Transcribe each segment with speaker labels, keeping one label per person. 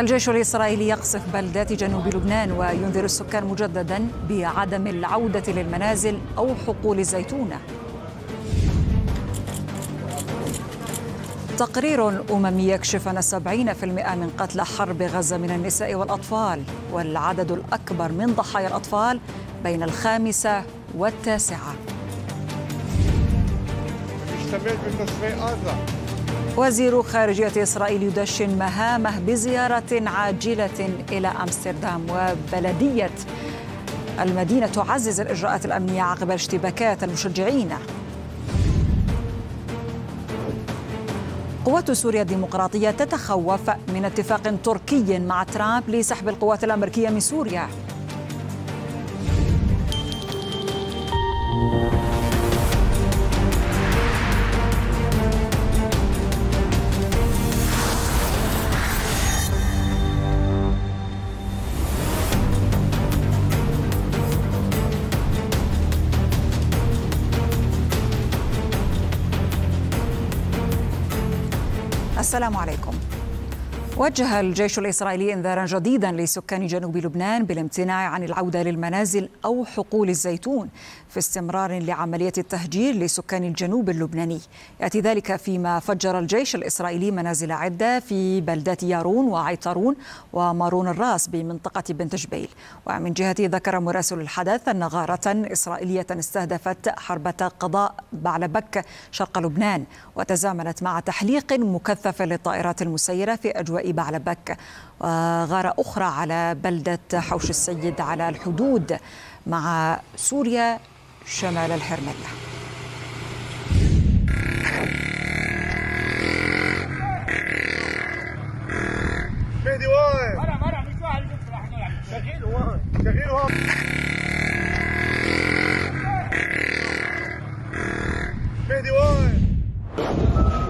Speaker 1: الجيش الإسرائيلي يقصف بلدات جنوب لبنان وينذر السكان مجددا بعدم العودة للمنازل أو حقول الزيتونة تقرير أممي يكشف أن 70% من قتلى حرب غزة من النساء والأطفال والعدد الأكبر من ضحايا الأطفال بين الخامسة والتاسعة وزير خارجية إسرائيل يدشن مهامه بزيارة عاجلة إلى أمستردام وبلدية المدينة تعزز الإجراءات الأمنية عقب اشتباكات المشجعين قوات سوريا الديمقراطية تتخوف من اتفاق تركي مع ترامب لسحب القوات الأمريكية من سوريا والسلام عليكم وجه الجيش الإسرائيلي إنذارا جديدا لسكان جنوب لبنان بالامتناع عن العودة للمنازل أو حقول الزيتون في استمرار لعملية التهجير لسكان الجنوب اللبناني يأتي ذلك فيما فجر الجيش الإسرائيلي منازل عدة في بلدات يارون وعيطرون ومارون الراس بمنطقة بنت جبيل ومن جهته ذكر مراسل الحدث أن غارة إسرائيلية استهدفت حربة قضاء بعلبك شرق لبنان وتزامنت مع تحليق مكثف للطائرات المسيرة في أجواء الغائبة على بك وغارة أخرى على بلدة حوش السيد على الحدود مع سوريا شمال الحرملة
Speaker 2: Thank واي واي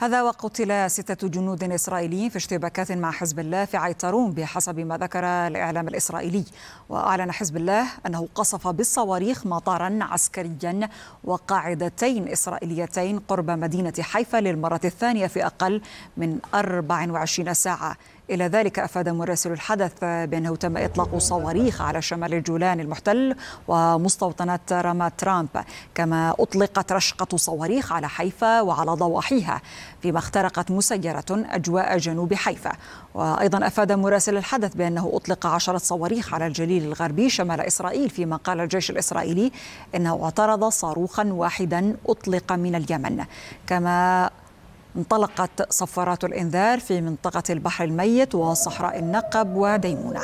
Speaker 1: هذا وقتل ستة جنود إسرائيليين في اشتباكات مع حزب الله في عيطارون بحسب ما ذكر الإعلام الإسرائيلي وأعلن حزب الله أنه قصف بالصواريخ مطارا عسكريا وقاعدتين إسرائيليتين قرب مدينة حيفا للمرة الثانية في أقل من 24 ساعة إلى ذلك أفاد مراسل الحدث بأنه تم إطلاق صواريخ على شمال الجولان المحتل ومستوطنات راما ترامب كما أطلقت رشقة صواريخ على حيفا وعلى ضواحيها فيما اخترقت مسيرة أجواء جنوب حيفا وأيضا أفاد مراسل الحدث بأنه أطلق عشرة صواريخ على الجليل الغربي شمال إسرائيل فيما قال الجيش الإسرائيلي إنه اعترض صاروخا واحدا أطلق من اليمن كما انطلقت صفارات الإنذار في منطقة البحر الميت وصحراء النقب وديمونه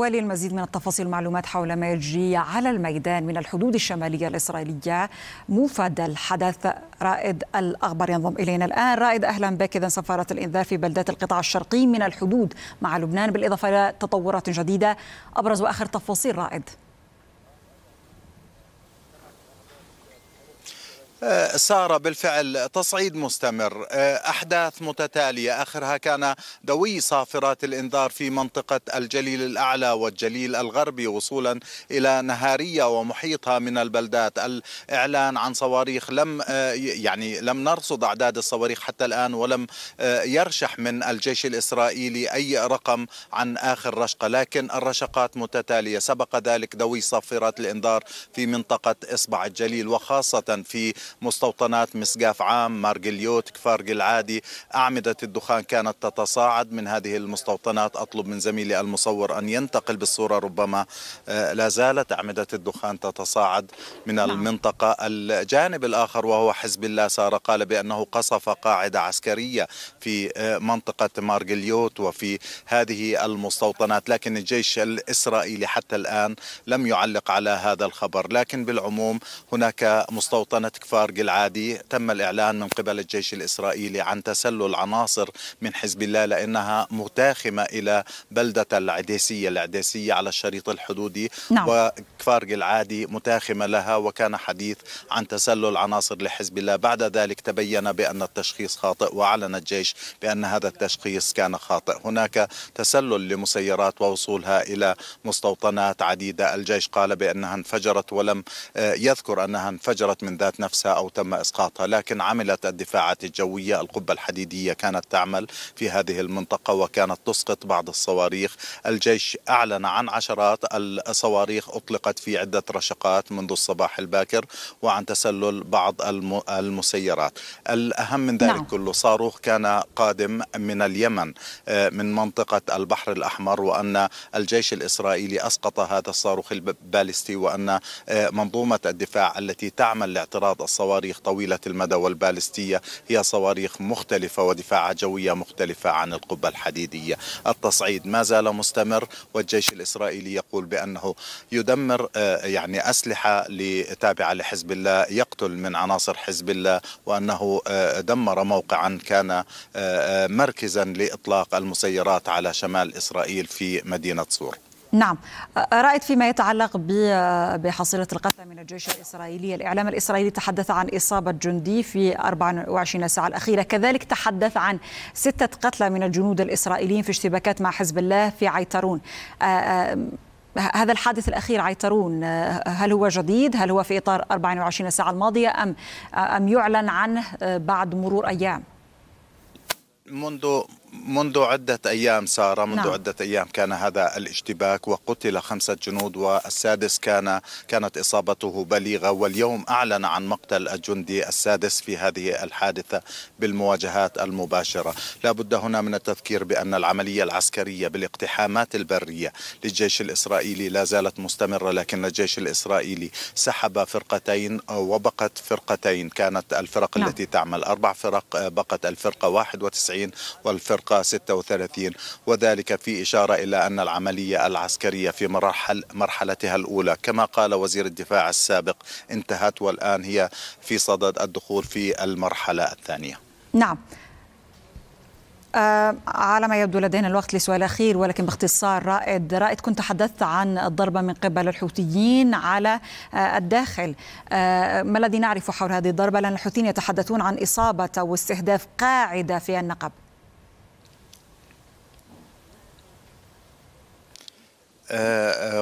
Speaker 1: وللمزيد من التفاصيل المعلومات حول ما يجري على الميدان من الحدود الشمالية الإسرائيلية موفد الحدث رائد الأخبار ينضم إلينا الآن رائد أهلا بك إذا سفارة الإنذار في بلدات القطاع الشرقي من الحدود مع لبنان بالإضافة إلى تطورات جديدة أبرز وآخر تفاصيل رائد
Speaker 3: سارة بالفعل تصعيد مستمر آه، أحداث متتالية آخرها كان دوي صافرات الإنذار في منطقة الجليل الأعلى والجليل الغربي وصولا إلى نهارية ومحيطها من البلدات الإعلان عن صواريخ لم آه، يعني لم نرصد أعداد الصواريخ حتى الآن ولم آه، يرشح من الجيش الإسرائيلي أي رقم عن آخر رشقة لكن الرشقات متتالية سبق ذلك دوي صافرات الإنذار في منطقة إصبع الجليل وخاصة في مستوطنات مسقاف عام مارجليوت كفارق العادي أعمدة الدخان كانت تتصاعد من هذه المستوطنات أطلب من زميلي المصور أن ينتقل بالصورة ربما آه، لا زالت أعمدة الدخان تتصاعد من نعم. المنطقة الجانب الآخر وهو حزب الله سار قال بأنه قصف قاعدة عسكرية في آه، منطقة مارجليوت وفي هذه المستوطنات لكن الجيش الإسرائيلي حتى الآن لم يعلق على هذا الخبر لكن بالعموم هناك مستوطنة كفار الفارق العادي تم الإعلان من قبل الجيش الإسرائيلي عن تسلل عناصر من حزب الله لأنها متاخمة إلى بلدة العديسية العديسية على الشريط الحدودي نعم. وكفارق العادي متاخمة لها وكان حديث عن تسلل عناصر لحزب الله بعد ذلك تبين بأن التشخيص خاطئ وأعلن الجيش بأن هذا التشخيص كان خاطئ هناك تسلل لمسيرات ووصولها إلى مستوطنات عديدة الجيش قال بأنها انفجرت ولم آه، يذكر أنها انفجرت من ذات نفسها أو تم إسقاطها لكن عملت الدفاعات الجوية القبة الحديدية كانت تعمل في هذه المنطقة وكانت تسقط بعض الصواريخ الجيش أعلن عن عشرات الصواريخ أطلقت في عدة رشقات منذ الصباح الباكر وعن تسلل بعض المسيرات الأهم من ذلك نعم. كله صاروخ كان قادم من اليمن آه، من منطقة البحر الأحمر وأن الجيش الإسرائيلي أسقط هذا الصاروخ البالستي وأن آه، منظومة الدفاع التي تعمل لاعتراض الصاروخ صواريخ طويلة المدى والبالستية هي صواريخ مختلفة ودفاع جوية مختلفة عن القبة الحديدية التصعيد ما زال مستمر والجيش الإسرائيلي يقول بأنه يدمر آه، يعني أسلحة تابعة لحزب الله يقتل من عناصر حزب الله وأنه آه، دمر موقعا كان آه، مركزا لإطلاق المسيرات على شمال إسرائيل في مدينة صور
Speaker 1: نعم رأيت فيما يتعلق بحصيلة القتلى من الجيش الإسرائيلي الإعلام الإسرائيلي تحدث عن إصابة جندي في 24 ساعة الأخيرة كذلك تحدث عن ستة قتلى من الجنود الإسرائيليين في اشتباكات مع حزب الله في عيترون هذا الحادث الأخير عيترون هل هو جديد هل هو في إطار 24 ساعة الماضية أم أم يعلن عنه بعد مرور أيام
Speaker 3: منذ منذ عدة أيام سارة منذ نعم. عدة أيام كان هذا الاشتباك وقتل خمسة جنود والسادس كان كانت إصابته بليغة واليوم أعلن عن مقتل الجندي السادس في هذه الحادثة بالمواجهات المباشرة لا بد هنا من التذكير بأن العملية العسكرية بالاقتحامات البرية للجيش الإسرائيلي لا زالت مستمرة لكن الجيش الإسرائيلي سحب فرقتين وبقت فرقتين كانت الفرق نعم. التي تعمل أربع فرق بقت الفرقة 91 والفرقة شرقاء 36 وذلك في إشارة إلى أن العملية العسكرية في مرحل مرحلتها الأولى كما قال وزير الدفاع السابق انتهت والآن هي في صدد الدخول في المرحلة الثانية
Speaker 1: نعم آه على ما يبدو لدينا الوقت لسؤال أخير ولكن باختصار رائد رائد كنت تحدثت عن الضربة من قبل الحوثيين على آه الداخل آه ما الذي نعرف حول هذه الضربة لأن الحوثيين يتحدثون عن إصابة أو استهداف قاعدة في النقب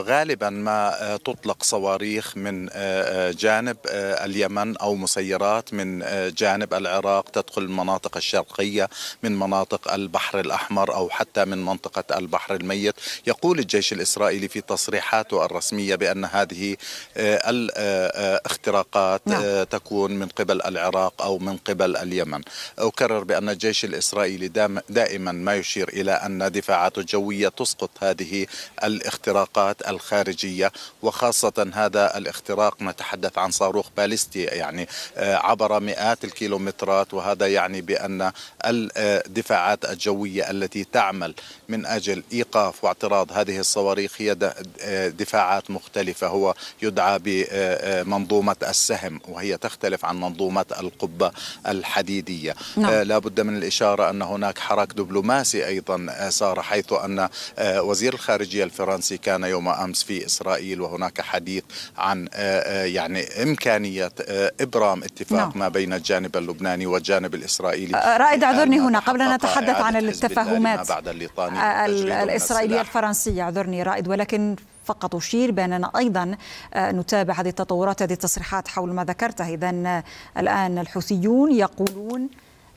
Speaker 3: غالبا ما تطلق صواريخ من آه، آه، جانب آه، اليمن او مسيرات من جانب العراق تدخل المناطق الشرقيه من مناطق البحر الاحمر او حتى من منطقه البحر الميت يقول الجيش الاسرائيلي في تصريحاته الرسميه بان هذه الاختراقات نعم. تكون من قبل العراق او من قبل اليمن اكرر بان الجيش الاسرائيلي دائما ما يشير الى ان دفاعاته الجويه تسقط هذه الاختراقات الاختراقات الخارجية وخاصة هذا الاختراق نتحدث عن صاروخ باليستي يعني آه، عبر مئات الكيلومترات وهذا يعني بأن الدفاعات الجوية التي تعمل من أجل إيقاف واعتراض هذه الصواريخ هي آه، دفاعات مختلفة هو يدعى بمنظومة آه، السهم وهي تختلف عن منظومة القبة الحديدية نعم. لا بد من الإشارة أن هناك حراك دبلوماسي أيضا صار حيث أن وزير الخارجية الفرنسي الفرنسي كان يوم امس في اسرائيل وهناك حديث عن آه، آه، يعني امكانيه آه، ابرام اتفاق نعم. ما بين الجانب اللبناني والجانب الاسرائيلي
Speaker 1: رائد اعذرني هنا قبل ان نتحدث عن التفاهمات بعد الاسرائيليه الفرنسيه اعذرني رائد ولكن فقط أشير بأننا أيضا نتابع هذه التطورات هذه التصريحات حول ما ذكرته إذا الآن الحوثيون يقولون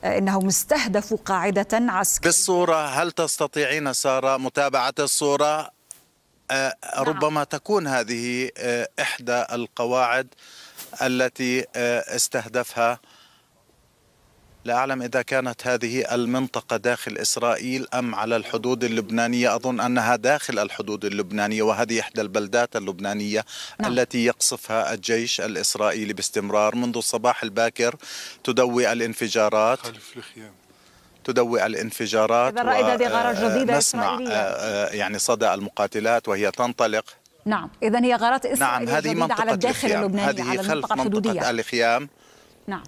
Speaker 1: انهم استهدفوا قاعده عسكريه
Speaker 3: بالصوره هل تستطيعين ساره متابعه الصوره آه، نعم. ربما تكون هذه آه، إحدى القواعد التي آه، استهدفها لا أعلم إذا كانت هذه المنطقة داخل إسرائيل أم على الحدود اللبنانية أظن أنها داخل الحدود اللبنانية وهذه إحدى البلدات اللبنانية نعم. التي يقصفها الجيش الإسرائيلي باستمرار منذ الصباح الباكر تدوي الانفجارات خلف الخيام تدوئ الانفجارات إذا الرائد هذه غارات جديدة نسمع إسرائيلية. يعني صدى المقاتلات وهي تنطلق
Speaker 1: نعم إذا هي غارات إسرائيلية نعم هذه منطقة على الداخل اللبناني هذه على المنطقة خلف الحدودية. منطقة
Speaker 3: الخيام نعم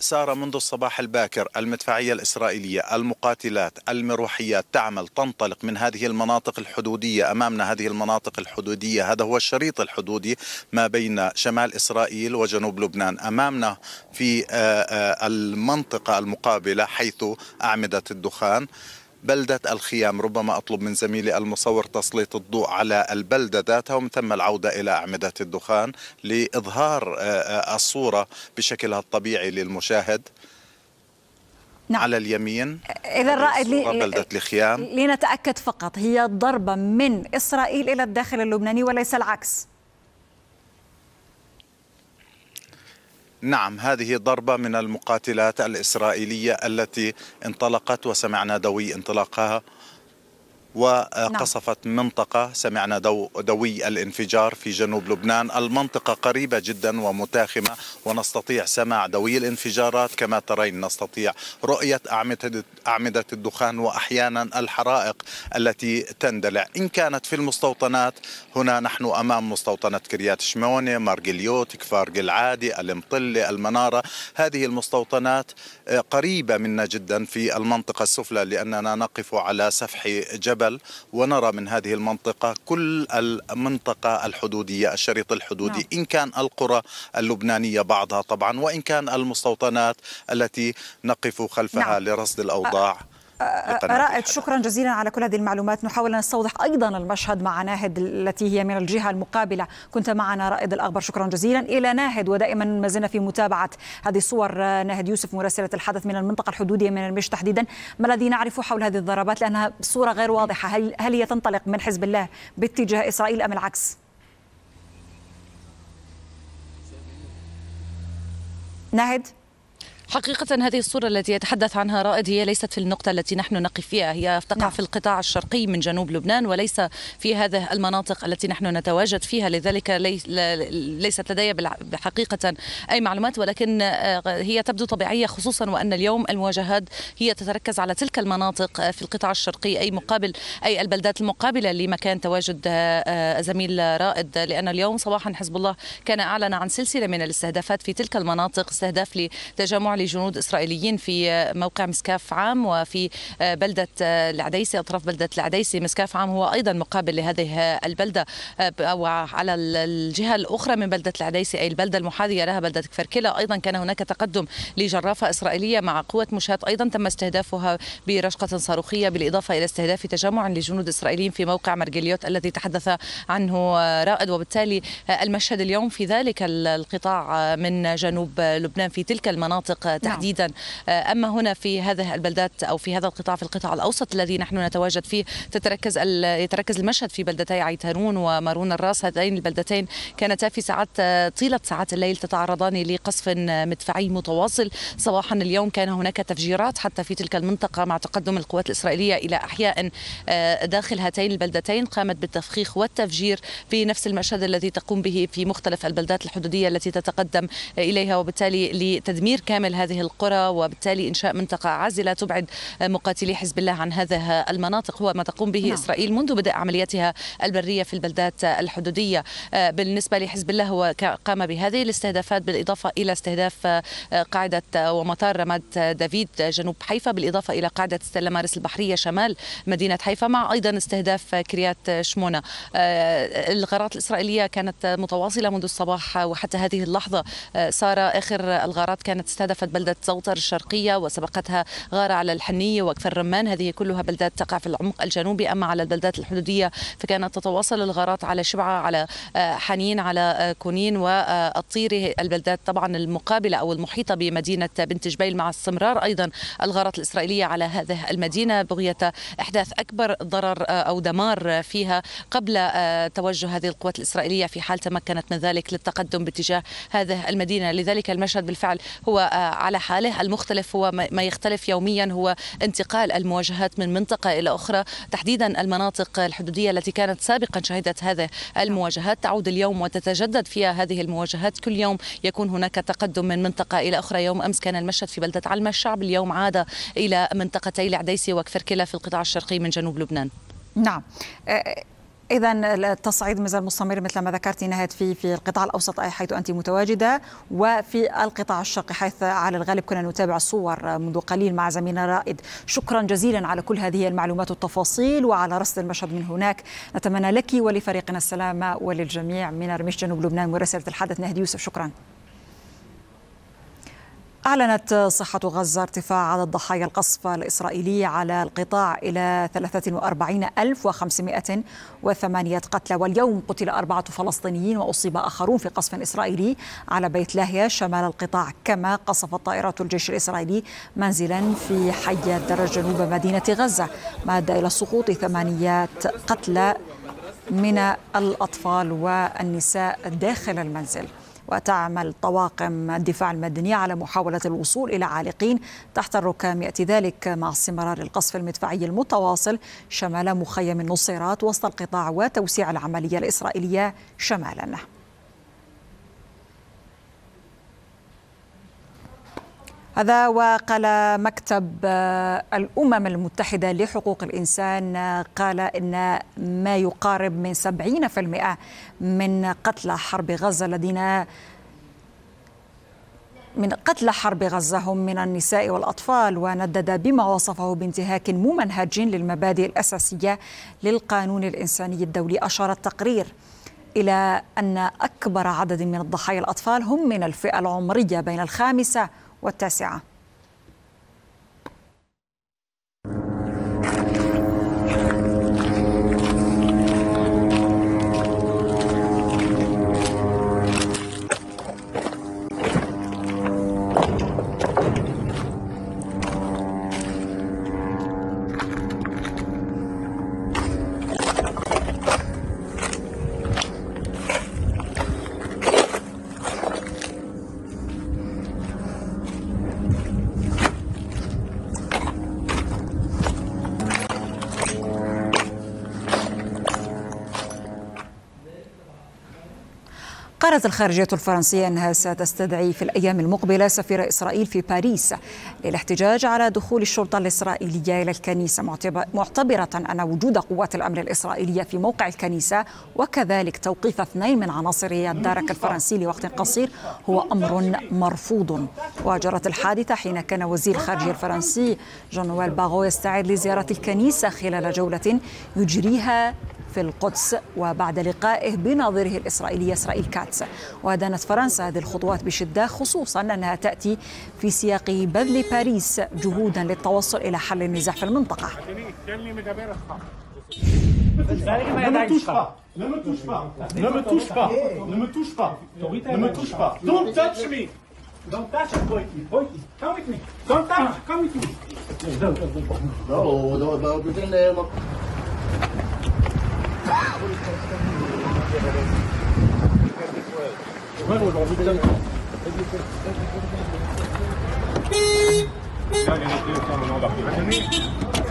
Speaker 3: سارة منذ الصباح الباكر المدفعية الإسرائيلية المقاتلات المروحيات تعمل تنطلق من هذه المناطق الحدودية أمامنا هذه المناطق الحدودية هذا هو الشريط الحدودي ما بين شمال إسرائيل وجنوب لبنان أمامنا في آه، آه، المنطقة المقابلة حيث أعمدة الدخان بلدة الخيام ربما أطلب من زميلي المصور تسليط الضوء على البلدة ذاتها ومن ثم العودة إلى أعمدة الدخان لإظهار آه، آه، الصورة بشكلها الطبيعي للمشاهد نعم. على اليمين
Speaker 1: إذا رائد لي... بلدة الخيام لنتأكد فقط هي ضربة من إسرائيل إلى الداخل اللبناني وليس العكس
Speaker 3: نعم هذه ضربة من المقاتلات الإسرائيلية التي انطلقت وسمعنا دوي انطلاقها وقصفت نعم. منطقة سمعنا دو دوي الانفجار في جنوب لبنان المنطقة قريبة جدا ومتاخمة ونستطيع سماع دوي الانفجارات كما ترين نستطيع رؤية أعمدة الدخان وأحيانا الحرائق التي تندلع إن كانت في المستوطنات هنا نحن أمام مستوطنة كريات شمونة مارجليوت كفار العادي المطلة المنارة هذه المستوطنات آه، قريبة منا جدا في المنطقة السفلى لأننا نقف على سفح جبل نقبل ونرى من هذه المنطقة كل المنطقة الحدودية الشريط الحدودي نعم. إن كان القرى اللبنانية بعضها طبعا وإن كان المستوطنات التي نقف خلفها نعم. لرصد الأوضاع رائد
Speaker 1: شكرا جزيلا على كل هذه المعلومات نحاول أن نستوضح أيضا المشهد مع ناهد التي هي من الجهة المقابلة كنت معنا رائد الأخبار شكرا جزيلا إلى ناهد ودائما ما زلنا في متابعة هذه الصور ناهد يوسف مراسلة الحدث من المنطقة الحدودية من المش تحديدا ما الذي نعرفه حول هذه الضربات لأنها صورة غير واضحة هل, هل هي تنطلق من حزب الله باتجاه إسرائيل أم العكس؟ ناهد
Speaker 4: حقيقة هذه الصورة التي يتحدث عنها رائد هي ليست في النقطة التي نحن نقف فيها هي تقع نعم. في القطاع الشرقي من جنوب لبنان وليس في هذه المناطق التي نحن نتواجد فيها لذلك ليست لدي حقيقة أي معلومات ولكن آه، هي تبدو طبيعية خصوصا وأن اليوم المواجهات هي تتركز على تلك المناطق آه، في القطاع الشرقي أي مقابل أي البلدات المقابلة لمكان تواجد آه، زميل رائد لأن اليوم صباحا حزب الله كان أعلن عن سلسلة من الاستهدافات في تلك المناطق استهداف لتجمع لجنود إسرائيليين في موقع مسكاف عام وفي بلدة العديسي أطراف بلدة العديسي مسكاف عام هو أيضا مقابل لهذه البلدة وعلى الجهة الأخرى من بلدة العديسي أي البلدة المحاذية لها بلدة كفركلا أيضا كان هناك تقدم لجرافة إسرائيلية مع قوة مشاة أيضا تم استهدافها برشقة صاروخية بالإضافة إلى استهداف تجمع لجنود إسرائيليين في موقع مرجليوت الذي تحدث عنه رائد وبالتالي المشهد اليوم في ذلك القطاع من جنوب لبنان في تلك المناطق نعم. تحديدا تحديدا آه، أما هنا في هذه البلدات أو في هذا القطاع في القطاع الأوسط الذي نحن نتواجد فيه تتركز يتركز المشهد في بلدتي عيترون ومارون الراس هاتين البلدتين كانتا في ساعات آه، طيلة ساعات الليل تتعرضان لقصف مدفعي متواصل صباحا اليوم كان هناك تفجيرات حتى في تلك المنطقة مع تقدم القوات الإسرائيلية إلى أحياء آه، داخل هاتين البلدتين قامت بالتفخيخ والتفجير في نفس المشهد الذي تقوم به في مختلف البلدات الحدودية التي تتقدم إليها وبالتالي لتدمير كامل هذه القرى وبالتالي إنشاء منطقة عازلة تبعد مقاتلي حزب الله عن هذه المناطق هو ما تقوم به نعم. إسرائيل منذ بدء عملياتها البرية في البلدات الحدودية آه، بالنسبة لحزب الله هو قام بهذه الاستهدافات بالإضافة إلى استهداف آه، قاعدة آه، ومطار رماد دافيد جنوب حيفا بالإضافة إلى قاعدة ستلا مارس البحرية شمال مدينة حيفا مع أيضا استهداف كريات شمونة الغارات الإسرائيلية كانت متواصلة منذ الصباح وحتى هذه اللحظة صار آخر الغارات كانت استهدفت تحت بلدة زوطر الشرقية وسبقتها غارة على الحنية وكفر رمان هذه كلها بلدات تقع في العمق الجنوبي أما على البلدات الحدودية فكانت تتواصل الغارات على شبعة على آه، حنين على آه، كونين والطيرة البلدات طبعا المقابلة أو المحيطة بمدينة بنت جبيل مع استمرار أيضا الغارات الإسرائيلية على هذه المدينة بغية إحداث أكبر ضرر آه، أو دمار فيها قبل توجه هذه القوات الإسرائيلية في حال تمكنت من ذلك للتقدم باتجاه هذه المدينة لذلك المشهد بالفعل هو على حاله المختلف هو ما يختلف يوميا هو انتقال المواجهات من منطقة إلى أخرى تحديدا المناطق الحدودية التي كانت سابقا شهدت هذه المواجهات تعود اليوم وتتجدد فيها هذه المواجهات كل يوم يكون هناك تقدم من منطقة إلى أخرى يوم أمس كان المشهد في بلدة علمة الشعب اليوم عاد إلى منطقتي العديسي وكفركلة في القطاع الشرقي من جنوب لبنان
Speaker 1: نعم أه، إذا التصعيد مازال مستمر مثل ما ذكرت نهاد في في القطاع الأوسط أي حيث أنت متواجدة وفي القطاع الشرقي حيث على الغالب كنا نتابع الصور منذ قليل مع زميلنا رائد شكرا جزيلا على كل هذه المعلومات والتفاصيل وعلى رصد المشهد من هناك نتمنى لك ولفريقنا السلامة وللجميع من رميش جنوب لبنان مراسلة الحدث نهاد يوسف شكرا أعلنت صحة غزة ارتفاع عدد ضحايا القصف الإسرائيلي على القطاع إلى 43508 قتلى واليوم قتل أربعة فلسطينيين وأصيب آخرون في قصف إسرائيلي على بيت لاهيا شمال القطاع كما قصفت طائرات الجيش الإسرائيلي منزلا في حي الدرج جنوب مدينة غزة ما أدى إلى سقوط ثمانية قتلى من الأطفال والنساء داخل المنزل وتعمل طواقم الدفاع المدني على محاولة الوصول إلى عالقين تحت الركام يأتي ذلك مع استمرار القصف المدفعي المتواصل شمال مخيم النصيرات وسط القطاع وتوسيع العملية الإسرائيلية شمالا هذا وقال مكتب آه، الأمم المتحدة لحقوق الإنسان آه، قال إن ما يقارب من 70% من قتلى حرب غزة الذين من قتلى حرب غزة هم من النساء والأطفال وندد بما وصفه بانتهاك ممنهج للمبادئ الأساسية للقانون الإنساني الدولي أشار التقرير إلى أن أكبر عدد من الضحايا الأطفال هم من الفئة العمرية بين الخامسة والتاسعة قالت الخارجية الفرنسية أنها ستستدعي في الأيام المقبلة سفير إسرائيل في باريس للاحتجاج على دخول الشرطة الإسرائيلية إلى الكنيسة معتبرة أن وجود قوات الأمن الإسرائيلية في موقع الكنيسة وكذلك توقيف اثنين من عناصري الدارك الفرنسي لوقت قصير هو أمر مرفوض وجرت الحادثة حين كان وزير الخارجية الفرنسي جون نويل باغو يستعد لزيارة الكنيسة خلال جولة يجريها في القدس وبعد لقائه بناظره الإسرائيلي إسرائيل كاتس ودانت فرنسا هذه الخطوات بشدة خصوصا أنها تأتي في سياق بذل باريس جهودا للتوصل إلى حل النزاع في المنطقة
Speaker 5: Ne me touche pas. Ne me touche pas. Ne me touche pas. Ne me touche pas. Ne me touche pas. Don't touch me. Don't touch me. Boyki. Come with me. Don't touch. Come with me. No, no, no.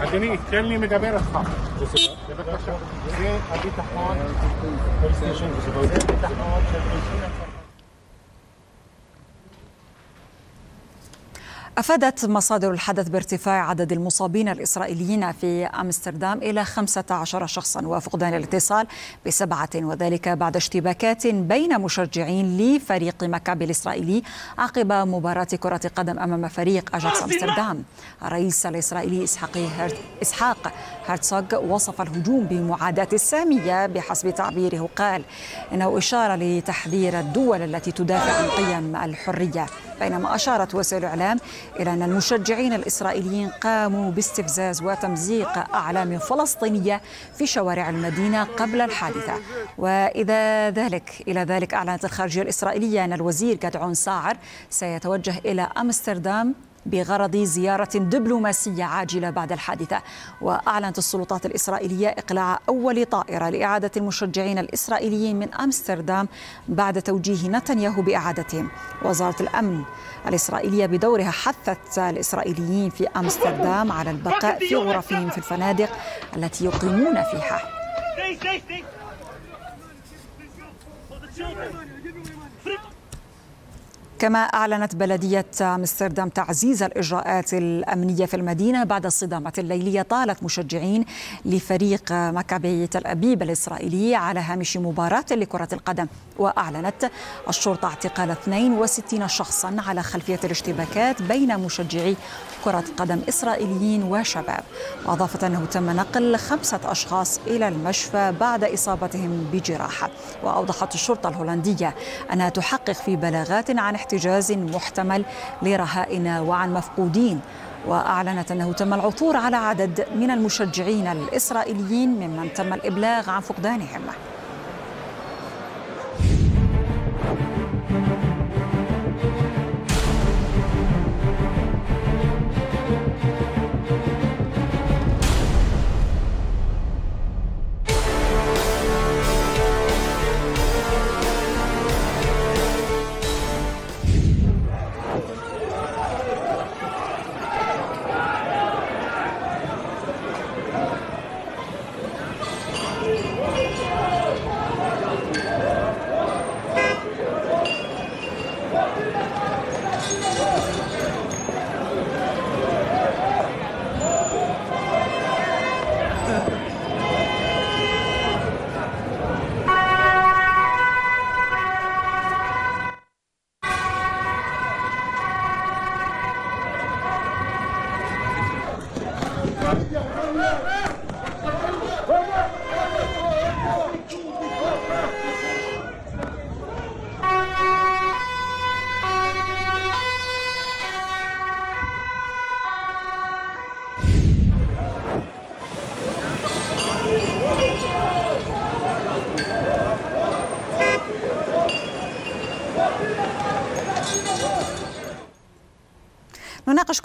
Speaker 5: هتجنيه كلمة
Speaker 1: أفادت مصادر الحدث بارتفاع عدد المصابين الإسرائيليين في أمستردام إلى 15 شخصا وفقدان الاتصال بسبعة وذلك بعد اشتباكات بين مشجعين لفريق مكابي الإسرائيلي عقب مباراة كرة قدم أمام فريق أجاكس أمستردام الرئيس الإسرائيلي إسحاق, إسحاق هرتسوغ وصف الهجوم بمعاداة السامية بحسب تعبيره قال إنه إشارة لتحذير الدول التي تدافع عن قيم الحرية بينما أشارت وسائل الإعلام إلى أن المشجعين الإسرائيليين قاموا باستفزاز وتمزيق أعلام فلسطينية في شوارع المدينة قبل الحادثة وإذا ذلك إلى ذلك أعلنت الخارجية الإسرائيلية أن الوزير جدعون ساعر سيتوجه إلى أمستردام بغرض زيارة دبلوماسية عاجلة بعد الحادثة وأعلنت السلطات الإسرائيلية إقلاع أول طائرة لإعادة المشجعين الإسرائيليين من أمستردام بعد توجيه نتنياهو بإعادتهم وزارة الأمن الإسرائيلية بدورها حثت الإسرائيليين في أمستردام على البقاء في غرفهم في الفنادق التي يقيمون فيها كما أعلنت بلدية أمستردام تعزيز الإجراءات الأمنية في المدينة بعد الصدامات الليلية طالت مشجعين لفريق مكابي تل أبيب الإسرائيلي على هامش مباراة لكرة القدم وأعلنت الشرطة اعتقال 62 شخصا على خلفية الاشتباكات بين مشجعي كرة قدم إسرائيليين وشباب وأضافت أنه تم نقل خمسة أشخاص إلى المشفى بعد إصابتهم بجراحة وأوضحت الشرطة الهولندية أنها تحقق في بلاغات عن احتمال احتجاز محتمل لرهائن وعن مفقودين وأعلنت أنه تم العثور على عدد من المشجعين الإسرائيليين ممن تم الإبلاغ عن فقدانهم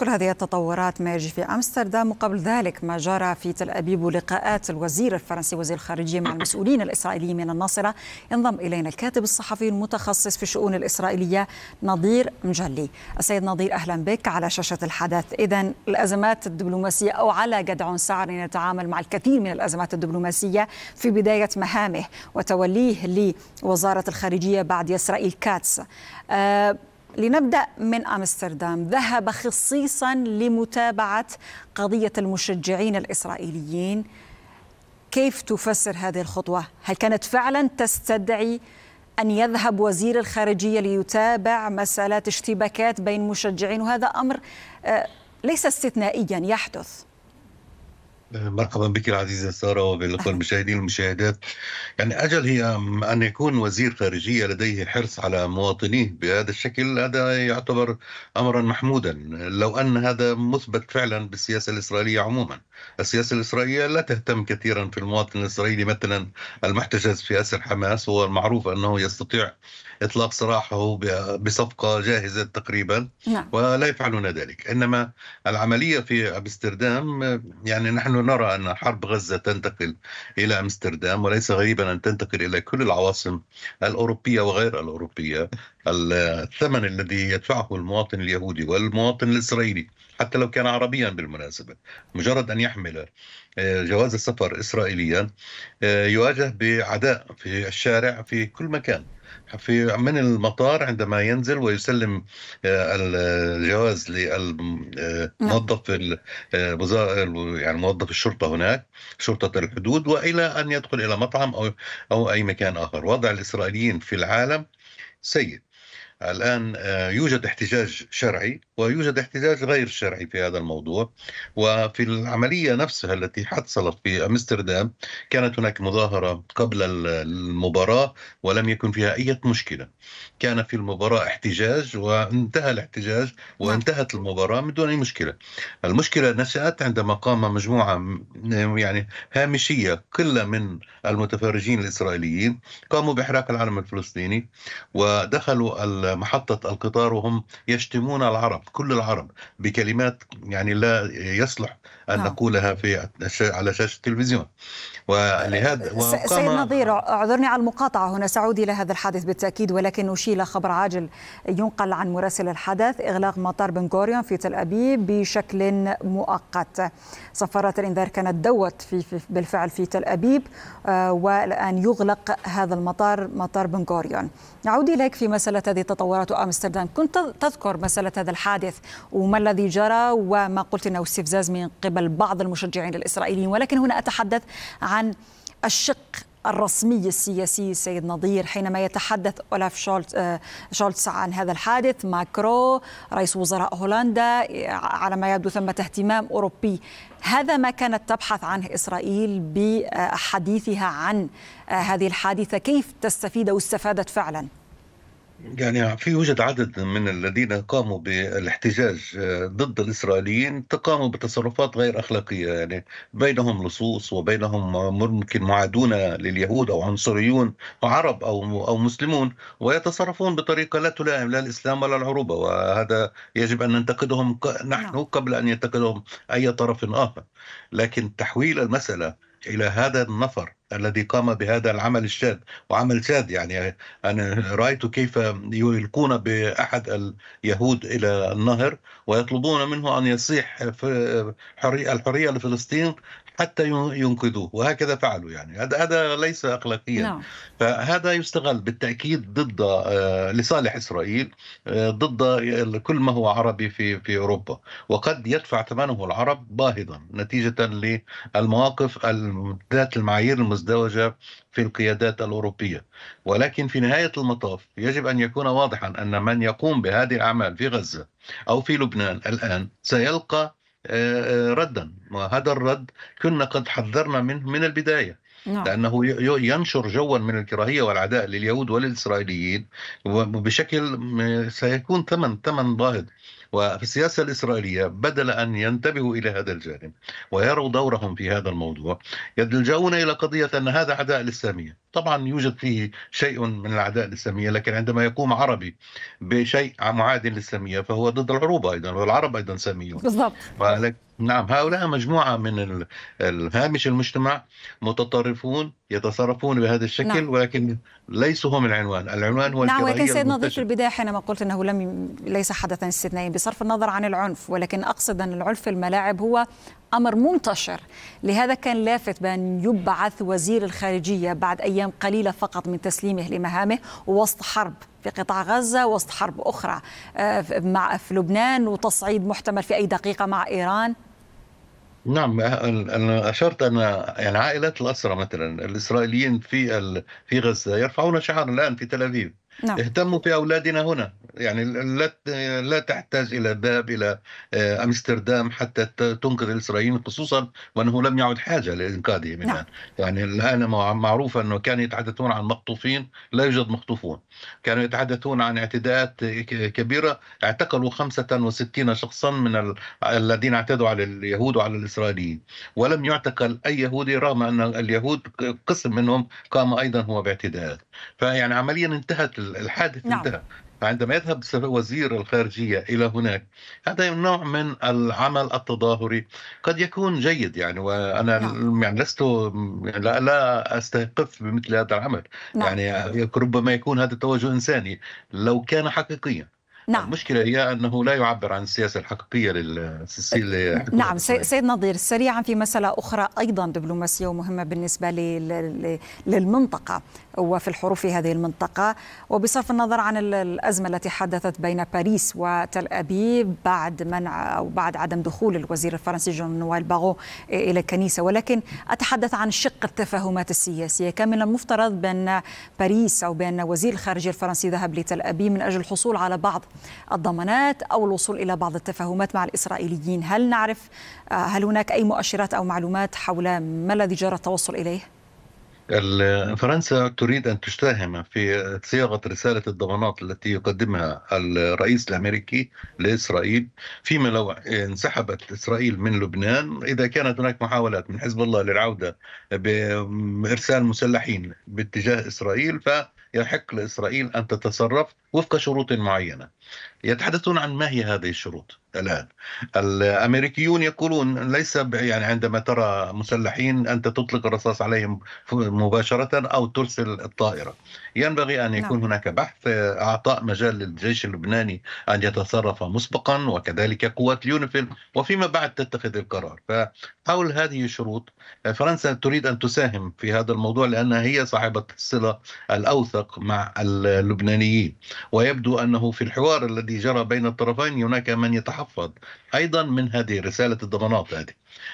Speaker 1: كل هذه التطورات ما يجري في أمستردام وقبل ذلك ما جرى في تل أبيب ولقاءات الوزير الفرنسي وزير الخارجية مع المسؤولين الإسرائيليين من الناصرة ينضم إلينا الكاتب الصحفي المتخصص في الشؤون الإسرائيلية نظير مجلي السيد نظير أهلا بك على شاشة الحدث إذا الأزمات الدبلوماسية أو على جدع سعر نتعامل مع الكثير من الأزمات الدبلوماسية في بداية مهامه وتوليه لوزارة الخارجية بعد إسرائيل كاتس أه لنبدأ من أمستردام ذهب خصيصا لمتابعة قضية المشجعين الإسرائيليين كيف تفسر هذه الخطوة؟ هل كانت فعلا تستدعي أن يذهب وزير الخارجية ليتابع مسألة اشتباكات بين مشجعين وهذا أمر آه، ليس استثنائيا يحدث
Speaker 6: مرحبا بك العزيزة سارة وبالإخوة المشاهدين والمشاهدات يعني أجل هي أن يكون وزير خارجية لديه حرص على مواطنيه بهذا الشكل هذا يعتبر أمرا محمودا لو أن هذا مثبت فعلا بالسياسة الإسرائيلية عموما السياسة الإسرائيلية لا تهتم كثيرا في المواطن الإسرائيلي مثلا المحتجز في أسر حماس هو المعروف أنه يستطيع إطلاق سراحه بصفقة جاهزة تقريبا نعم. ولا يفعلون ذلك إنما العملية في أمستردام يعني نحن نرى أن حرب غزة تنتقل إلى أمستردام وليس غريبا أن تنتقل إلى كل العواصم الأوروبية وغير الأوروبية الثمن الذي يدفعه المواطن اليهودي والمواطن الإسرائيلي حتى لو كان عربيا بالمناسبة مجرد أن يحمل آه، جواز السفر إسرائيليا آه، يواجه بعداء في الشارع في كل مكان في من المطار عندما ينزل ويسلم آه، الجواز للموظف آه، نعم. آه، يعني موظف الشرطه هناك شرطه الحدود والى ان يدخل الى مطعم او او اي مكان اخر وضع الاسرائيليين في العالم سيء الان يوجد احتجاج شرعي ويوجد احتجاج غير شرعي في هذا الموضوع وفي العملية نفسها التي حصلت في أمستردام كانت هناك مظاهرة قبل المباراة ولم يكن فيها أي مشكلة كان في المباراة احتجاج وانتهى الاحتجاج وانتهت المباراة من دون أي مشكلة المشكلة نشأت عندما قام مجموعة يعني هامشية قلة من المتفرجين الإسرائيليين قاموا بإحراق العلم الفلسطيني ودخلوا محطة القطار وهم يشتمون العرب كل العرب بكلمات يعني لا يصلح ان نعم. نقولها في على شاشه التلفزيون ولهذا وقام سيد نظير
Speaker 1: اعذرني على المقاطعه هنا سعودي الى هذا الحادث بالتاكيد ولكن نشيل خبر عاجل ينقل عن مراسل الحدث اغلاق مطار بن غوريون في تل ابيب بشكل مؤقت صفارات الانذار كانت دوت في, بالفعل في تل ابيب آه، والان يغلق هذا المطار مطار بن غوريون نعود اليك في مساله هذه التطورات وامستردام كنت تذكر مساله هذا الحادث وما الذي جرى وما قلت انه استفزاز من قبل قبل بعض المشجعين الإسرائيليين ولكن هنا أتحدث عن الشق الرسمي السياسي سيد نظير حينما يتحدث أولاف شولتز, آه، شولتز عن هذا الحادث ماكرو رئيس وزراء هولندا على ما يبدو ثمة اهتمام أوروبي هذا ما كانت تبحث عنه إسرائيل بحديثها عن هذه الحادثة كيف تستفيد أو استفادت فعلاً؟
Speaker 6: يعني في يوجد عدد من الذين قاموا بالاحتجاج آه، ضد الإسرائيليين قاموا بتصرفات غير أخلاقية يعني بينهم لصوص وبينهم ممكن معادون لليهود أو عنصريون عرب أو أو مسلمون ويتصرفون بطريقة لا تلائم لا الإسلام ولا العروبة وهذا يجب أن ننتقدهم نحن نعم. قبل أن ينتقدهم أي طرف آخر لكن تحويل المسألة الى هذا النفر الذي قام بهذا العمل الشاذ وعمل شاذ يعني انا رايت كيف يلقون باحد اليهود الى النهر ويطلبون منه ان يصيح في الحريه لفلسطين حتى ينقذوه وهكذا فعلوا يعني هذا هذا ليس اخلاقيا نعم. فهذا يستغل بالتاكيد ضد آه، لصالح اسرائيل آه، ضد كل ما هو عربي في في اوروبا وقد يدفع ثمنه العرب باهظا نتيجه للمواقف ذات المعايير المزدوجه في القيادات الاوروبيه ولكن في نهايه المطاف يجب ان يكون واضحا ان من يقوم بهذه الاعمال في غزه او في لبنان الان سيلقى آه، آه، ردا وهذا الرد كنا قد حذرنا منه من البدايه نعم. لأنه ينشر جوا من الكراهية والعداء لليهود وللإسرائيليين وبشكل سيكون ثمن ثمن باهظ وفي السياسة الإسرائيلية بدل أن ينتبهوا إلى هذا الجانب ويروا دورهم في هذا الموضوع يلجؤون إلى قضية أن هذا عداء للسامية طبعا يوجد فيه شيء من العداء للسامية لكن عندما يقوم عربي بشيء معاد للسامية فهو ضد العروبة أيضا والعرب أيضا ساميون بالضبط نعم هؤلاء مجموعة من هامش المجتمع متطرفون يتصرفون بهذا الشكل نعم. ولكن ليس هم العنوان العنوان هو نعم ولكن سيد ضيف في
Speaker 1: البداية حينما قلت أنه لم ليس حدثا استثنائيا بصرف النظر عن العنف ولكن أقصد أن العنف في الملاعب هو أمر منتشر لهذا كان لافت بأن يبعث وزير الخارجية بعد أيام قليلة فقط من تسليمه لمهامه وسط حرب في قطاع غزة وسط حرب أخرى آه، مع في لبنان وتصعيد محتمل في أي دقيقة مع إيران
Speaker 6: نعم أه، انا اشرت ان يعني عائلات الاسرى مثلا الاسرائيليين في في غزه يرفعون شعارا الان في تل ابيب نعم. اهتموا بأولادنا هنا يعني لا لا تحتاج إلى الذهاب إلى آه، أمستردام حتى تنقذ الإسرائيليين خصوصا وأنه لم يعد حاجة لإنقاذهم نعم. يعني الآن معروف أنه كانوا يتحدثون عن مخطوفين لا يوجد مخطوفون كانوا يتحدثون عن اعتداءات كبيرة اعتقلوا 65 شخصا من الذين اعتدوا على اليهود وعلى الإسرائيليين ولم يعتقل أي يهودي رغم أن اليهود قسم منهم قام أيضا هو باعتداءات فيعني عمليا انتهت الحادث نعم. انتهى فعندما يذهب وزير الخارجية إلى هناك هذا نوع من العمل التظاهري قد يكون جيد يعني وأنا نعم. يعني لست يعني لا, لا أستيقف بمثل هذا العمل نعم. يعني ربما يكون هذا التوجه إنساني لو كان حقيقيا نعم. المشكلة هي أنه لا يعبر عن السياسة الحقيقية للسيسي أه،
Speaker 1: نعم سيد نظير سريعا في مسألة أخرى أيضا دبلوماسية ومهمة بالنسبة للمنطقة وفي الحروب في هذه المنطقة وبصرف النظر عن الأزمة التي حدثت بين باريس وتل أبيب بعد منع أو بعد عدم دخول الوزير الفرنسي جون نوال باغو إلى الكنيسة ولكن أتحدث عن شق التفاهمات السياسية كان من المفترض بأن باريس أو بأن وزير الخارجية الفرنسي ذهب لتل أبيب من أجل الحصول على بعض الضمانات أو الوصول إلى بعض التفاهمات مع الإسرائيليين هل نعرف آه، هل هناك أي مؤشرات أو معلومات حول ما الذي جرى التوصل إليه؟
Speaker 6: فرنسا تريد أن تساهم في صياغة رسالة الضمانات التي يقدمها الرئيس الأمريكي لإسرائيل فيما لو انسحبت إسرائيل من لبنان إذا كانت هناك محاولات من حزب الله للعودة بإرسال مسلحين باتجاه إسرائيل فيحق لإسرائيل أن تتصرف وفق شروط معينه يتحدثون عن ما هي هذه الشروط الان الامريكيون يقولون ليس يعني عندما ترى مسلحين انت تطلق الرصاص عليهم مباشره او ترسل الطائره ينبغي ان يكون نعم. هناك بحث اعطاء مجال للجيش اللبناني ان يتصرف مسبقا وكذلك قوات اليونيفيل وفيما بعد تتخذ القرار فحول هذه الشروط فرنسا تريد ان تساهم في هذا الموضوع لانها هي صاحبه الصله الاوثق مع اللبنانيين ويبدو أنه في الحوار الذي جرى بين الطرفين هناك من يتحفظ أيضا من هذه رسالة الضمانات هذه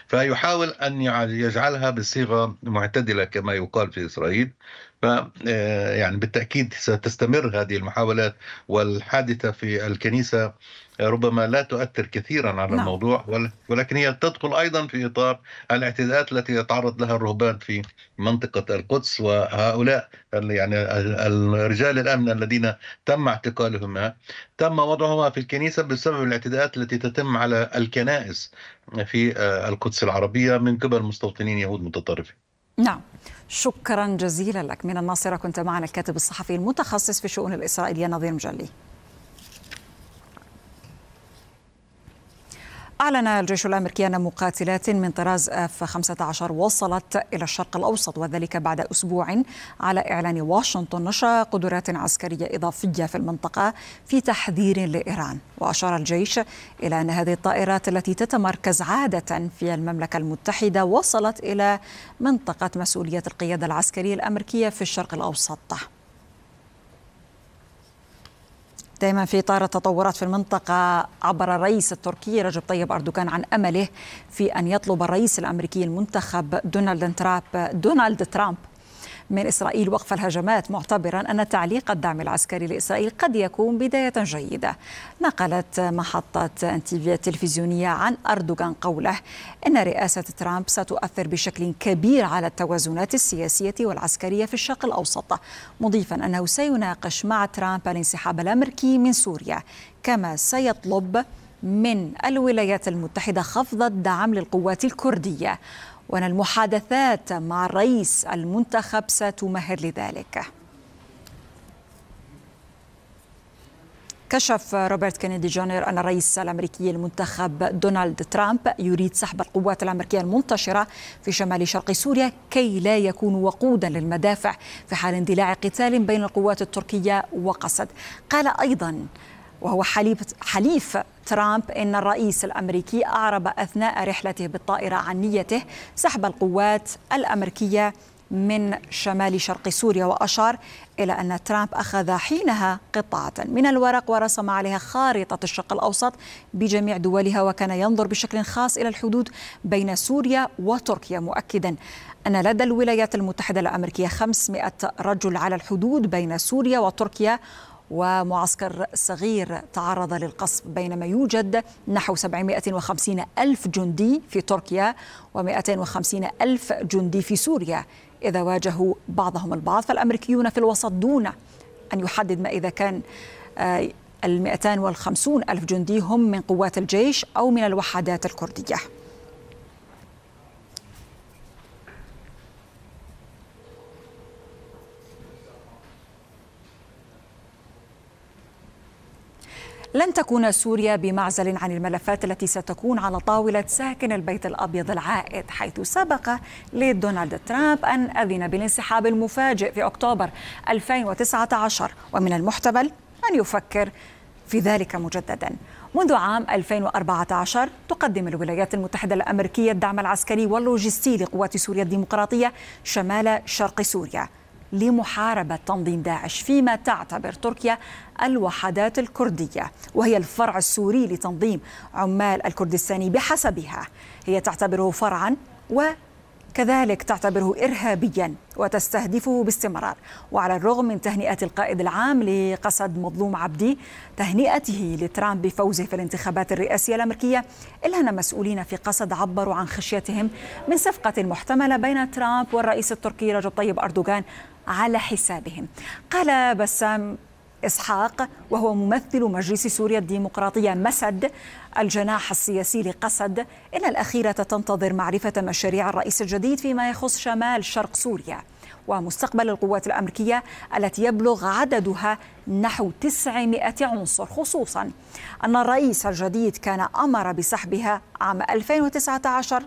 Speaker 6: فيحاول أن يجعلها بصيغة معتدلة كما يقال في إسرائيل ف آه، يعني بالتاكيد ستستمر هذه المحاولات والحادثه في الكنيسه آه، ربما لا تؤثر كثيرا على نعم. الموضوع ولكن هي تدخل ايضا في اطار الاعتداءات التي يتعرض لها الرهبان في منطقه القدس وهؤلاء يعني رجال الامن الذين تم اعتقالهما تم وضعهما في الكنيسه بسبب الاعتداءات التي تتم على الكنائس في آه، القدس العربيه من قبل مستوطنين يهود متطرفين.
Speaker 1: نعم. شكرا جزيلا لك من الناصرة كنت معنا الكاتب الصحفي المتخصص في الشؤون الإسرائيلية نظير مجلي أعلن الجيش الأمريكي أن مقاتلات من طراز اف 15 وصلت إلى الشرق الأوسط وذلك بعد أسبوع على إعلان واشنطن نشر قدرات عسكرية إضافية في المنطقة في تحذير لإيران وأشار الجيش إلى أن هذه الطائرات التي تتمركز عادة في المملكة المتحدة وصلت إلى منطقة مسؤولية القيادة العسكرية الأمريكية في الشرق الأوسط دائما في اطار التطورات في المنطقه عبر الرئيس التركي رجب طيب اردوغان عن امله في ان يطلب الرئيس الامريكي المنتخب دونالد ترامب دونالد ترامب من إسرائيل وقف الهجمات معتبرا أن تعليق الدعم العسكري لإسرائيل قد يكون بداية جيدة نقلت محطة انتيفيا التلفزيونية عن أردوغان قوله إن رئاسة ترامب ستؤثر بشكل كبير على التوازنات السياسية والعسكرية في الشرق الأوسط مضيفا أنه سيناقش مع ترامب الانسحاب الأمريكي من سوريا كما سيطلب من الولايات المتحدة خفض الدعم للقوات الكردية وأن المحادثات مع الرئيس المنتخب ستمهر لذلك كشف روبرت كينيدي جونيور أن الرئيس الأمريكي المنتخب دونالد ترامب يريد سحب القوات الأمريكية المنتشرة في شمال شرق سوريا كي لا يكون وقودا للمدافع في حال اندلاع قتال بين القوات التركية وقسد قال أيضا وهو حليف, حليف ترامب ان الرئيس الامريكي اعرب اثناء رحلته بالطائره عن نيته سحب القوات الامريكيه من شمال شرق سوريا واشار الى ان ترامب اخذ حينها قطعه من الورق ورسم عليها خارطه الشرق الاوسط بجميع دولها وكان ينظر بشكل خاص الى الحدود بين سوريا وتركيا مؤكدا ان لدى الولايات المتحده الامريكيه 500 رجل على الحدود بين سوريا وتركيا ومعسكر صغير تعرض للقصف بينما يوجد نحو 750 ألف جندي في تركيا و250 ألف جندي في سوريا إذا واجهوا بعضهم البعض فالأمريكيون في الوسط دون أن يحدد ما إذا كان آه، ال 250 ألف جندي هم من قوات الجيش أو من الوحدات الكردية لن تكون سوريا بمعزل عن الملفات التي ستكون على طاولة ساكن البيت الأبيض العائد حيث سبق لدونالد ترامب أن أذن بالانسحاب المفاجئ في أكتوبر 2019 ومن المحتمل أن يفكر في ذلك مجددا منذ عام 2014 تقدم الولايات المتحدة الأمريكية الدعم العسكري واللوجستي لقوات سوريا الديمقراطية شمال شرق سوريا لمحاربة تنظيم داعش فيما تعتبر تركيا الوحدات الكردية وهي الفرع السوري لتنظيم عمال الكردستاني بحسبها هي تعتبره فرعا و كذلك تعتبره إرهابيا وتستهدفه باستمرار وعلى الرغم من تهنئة القائد العام لقسد مظلوم عبدي تهنئته لترامب بفوزه في الانتخابات الرئاسية الأمريكية إلا أن مسؤولين في قسد عبروا عن خشيتهم من صفقة محتملة بين ترامب والرئيس التركي رجب طيب أردوغان على حسابهم قال بسام إسحاق وهو ممثل مجلس سوريا الديمقراطية مسد الجناح السياسي لقسد إن الأخيرة تنتظر معرفة مشاريع الرئيس الجديد فيما يخص شمال شرق سوريا ومستقبل القوات الأمريكية التي يبلغ عددها نحو 900 عنصر خصوصا أن الرئيس الجديد كان أمر بسحبها عام 2019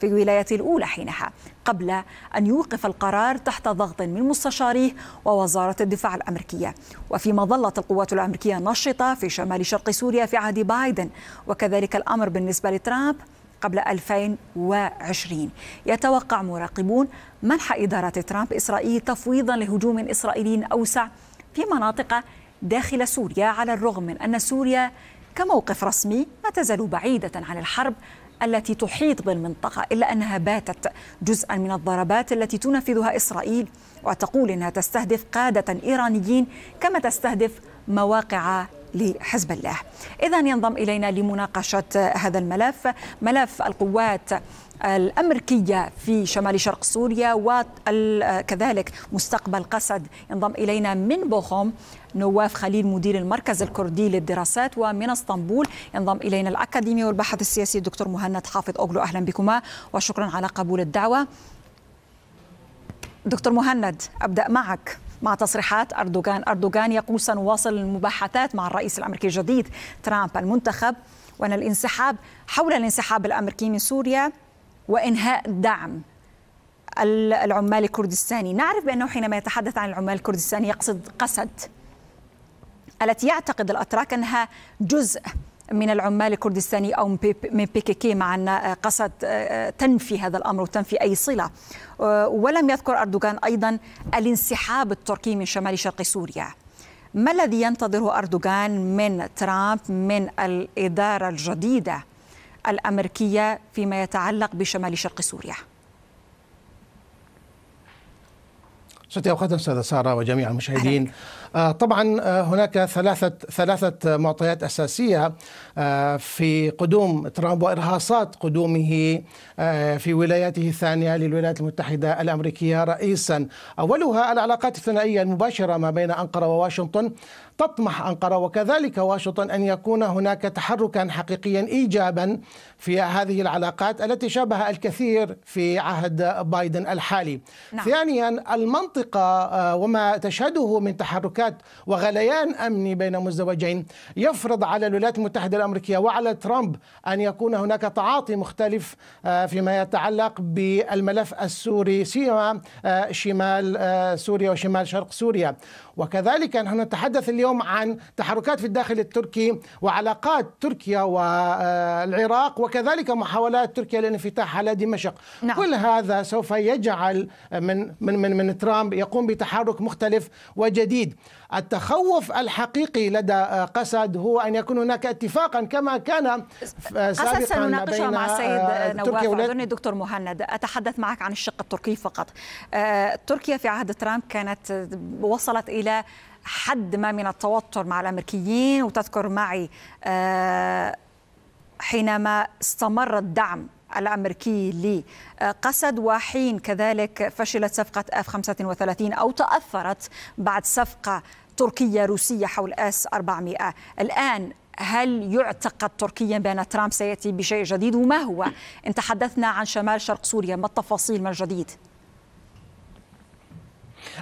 Speaker 1: في الولاية الأولى حينها قبل أن يوقف القرار تحت ضغط من مستشاريه ووزارة الدفاع الأمريكية وفيما ظلت القوات الأمريكية نشطة في شمال شرق سوريا في عهد بايدن وكذلك الأمر بالنسبة لترامب قبل 2020 يتوقع مراقبون منح إدارة ترامب إسرائيل تفويضا لهجوم إسرائيلي أوسع في مناطق داخل سوريا على الرغم من أن سوريا كموقف رسمي ما تزال بعيدة عن الحرب التي تحيط بالمنطقة إلا أنها باتت جزءا من الضربات التي تنفذها إسرائيل وتقول أنها تستهدف قادة إيرانيين كما تستهدف مواقع لحزب الله إذا ينضم إلينا لمناقشة هذا الملف ملف القوات الأمريكية في شمال شرق سوريا وكذلك مستقبل قسد ينضم إلينا من بوخوم نواف خليل مدير المركز الكردي للدراسات ومن اسطنبول ينضم الينا الاكاديمي والباحث السياسي الدكتور مهند حافظ اوغلو اهلا بكما وشكرا على قبول الدعوه. دكتور مهند ابدا معك. مع تصريحات أردوغان أردوغان يقول سنواصل المباحثات مع الرئيس الأمريكي الجديد ترامب المنتخب وأن الانسحاب حول الانسحاب الأمريكي من سوريا وإنهاء دعم العمال الكردستاني نعرف بأنه حينما يتحدث عن العمال الكردستاني يقصد قسد التي يعتقد الأتراك أنها جزء من العمال الكردستاني أو من بيكيكي مع أن قصد آه، تنفي هذا الأمر وتنفي أي صلة آه، ولم يذكر أردوغان أيضا الانسحاب التركي من شمال شرق سوريا ما الذي ينتظره أردوغان من ترامب من الإدارة الجديدة الأمريكية فيما يتعلق بشمال شرق سوريا؟
Speaker 5: ستي أوقات أستاذة سارة وجميع المشاهدين آه، طبعا آه، هناك ثلاثة ثلاثة معطيات أساسية آه، في قدوم ترامب وإرهاصات قدومه في ولاياته الثانية للولايات المتحدة الأمريكية رئيسا أولها العلاقات الثنائية المباشرة ما بين أنقرة وواشنطن تطمح أنقرة وكذلك واشنطن أن يكون هناك تحركا حقيقيا إيجابا في هذه العلاقات التي شابها الكثير في عهد بايدن الحالي نعم. ثانيا المنطقة آه، وما تشهده من تحركات وغليان أمني بين مزدوجين يفرض على الولايات المتحدة الأمريكية وعلى ترامب أن يكون هناك تعاطي مختلف آه، فيما يتعلق بالملف السوري سيما آه، شمال سوريا وشمال شرق سوريا وكذلك نحن نتحدث اليوم اليوم عن تحركات في الداخل التركي وعلاقات تركيا والعراق آه، وكذلك محاولات تركيا للانفتاح على دمشق نعم. كل هذا سوف يجعل من من من, من ترامب يقوم بتحرك مختلف وجديد التخوف الحقيقي لدى آه، قسد هو ان يكون هناك اتفاقا كما كان آه، سابقا سنناقشها مع السيد نواف اعذرني
Speaker 1: دكتور مهند اتحدث معك عن الشق التركي فقط تركيا في عهد ترامب كانت وصلت الى حد ما من التوتر مع الامريكيين وتذكر معي آه، حينما استمر الدعم الامريكي لقسد وحين كذلك فشلت صفقه اف 35 او تاثرت بعد صفقه تركيه روسيه حول اس 400 الان هل يعتقد تركيا بان ترامب سياتي بشيء جديد وما هو ان تحدثنا عن شمال شرق سوريا ما التفاصيل ما الجديد